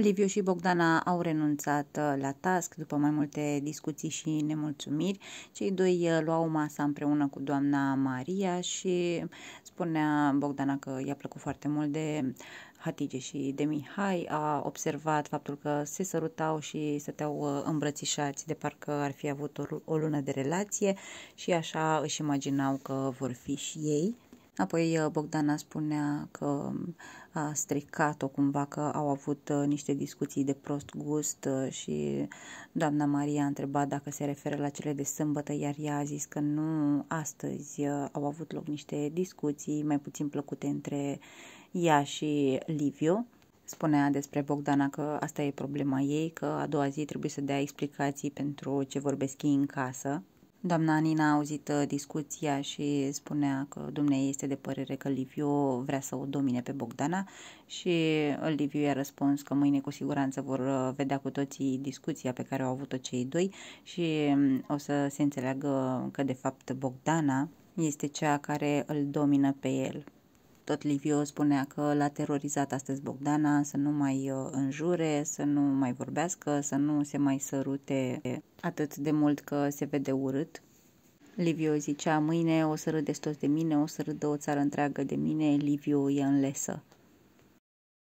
Liviu și Bogdana au renunțat uh, la task după mai multe discuții și nemulțumiri. Cei doi uh, luau masa împreună cu doamna Maria și spunea Bogdana că i-a plăcut foarte mult de Hatice și de Mihai, a observat faptul că se sărutau și stăteau uh, îmbrățișați de parcă ar fi avut o, o lună de relație și așa își imaginau că vor fi și ei. Apoi uh, Bogdana spunea că um, a stricat-o cumva, că au avut uh, niște discuții de prost gust uh, și doamna Maria a întrebat dacă se referă la cele de sâmbătă, iar ea a zis că nu, astăzi au avut loc niște discuții mai puțin plăcute între ea și Liviu. Spunea despre Bogdana că asta e problema ei, că a doua zi trebuie să dea explicații pentru ce vorbesc ei în casă, Doamna Nina a auzit uh, discuția și spunea că dumnei este de părere că Liviu vrea să o domine pe Bogdana și uh, Liviu i-a răspuns că mâine cu siguranță vor uh, vedea cu toții discuția pe care au avut-o cei doi și um, o să se înțeleagă că de fapt Bogdana este cea care îl domină pe el. Tot Liviu spunea că l-a terorizat astăzi Bogdana să nu mai uh, înjure, să nu mai vorbească, să nu se mai sărute atât de mult că se vede urât. Liviu zicea, mâine o să râdeți toți de mine, o să râdă o țară întreagă de mine, Liviu e în lesă.